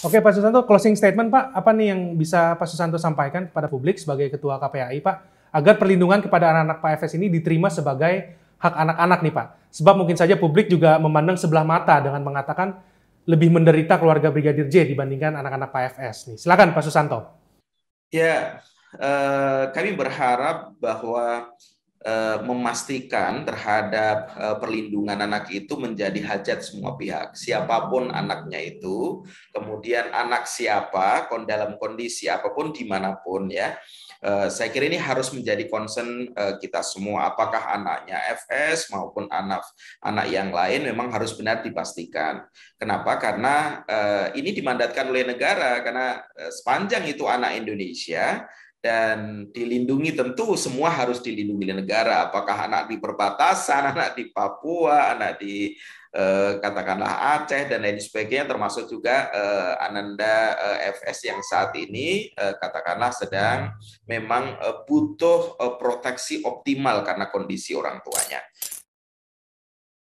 Oke Pak Susanto, closing statement Pak, apa nih yang bisa Pak Susanto sampaikan kepada publik sebagai Ketua KPAI Pak, agar perlindungan kepada anak-anak Pak FS ini diterima sebagai hak anak-anak nih Pak. Sebab mungkin saja publik juga memandang sebelah mata dengan mengatakan lebih menderita keluarga Brigadir J dibandingkan anak-anak Pak FS nih. Silakan Pak Susanto. Ya, eh, kami berharap bahwa Eh, memastikan terhadap eh, perlindungan anak itu menjadi hajat semua pihak. Siapapun anaknya itu, kemudian anak siapa, dalam kondisi apapun, dimanapun ya. Eh, saya kira ini harus menjadi concern kita semua. Apakah anaknya FS maupun anak anak yang lain memang harus benar dipastikan. Kenapa? Karena ini dimandatkan oleh negara. Karena sepanjang itu anak Indonesia, dan dilindungi tentu semua harus dilindungi oleh negara apakah anak di perbatasan anak di Papua anak di eh, katakanlah Aceh dan lain sebagainya termasuk juga eh, Ananda eh, FS yang saat ini eh, katakanlah sedang memang eh, butuh eh, proteksi optimal karena kondisi orang tuanya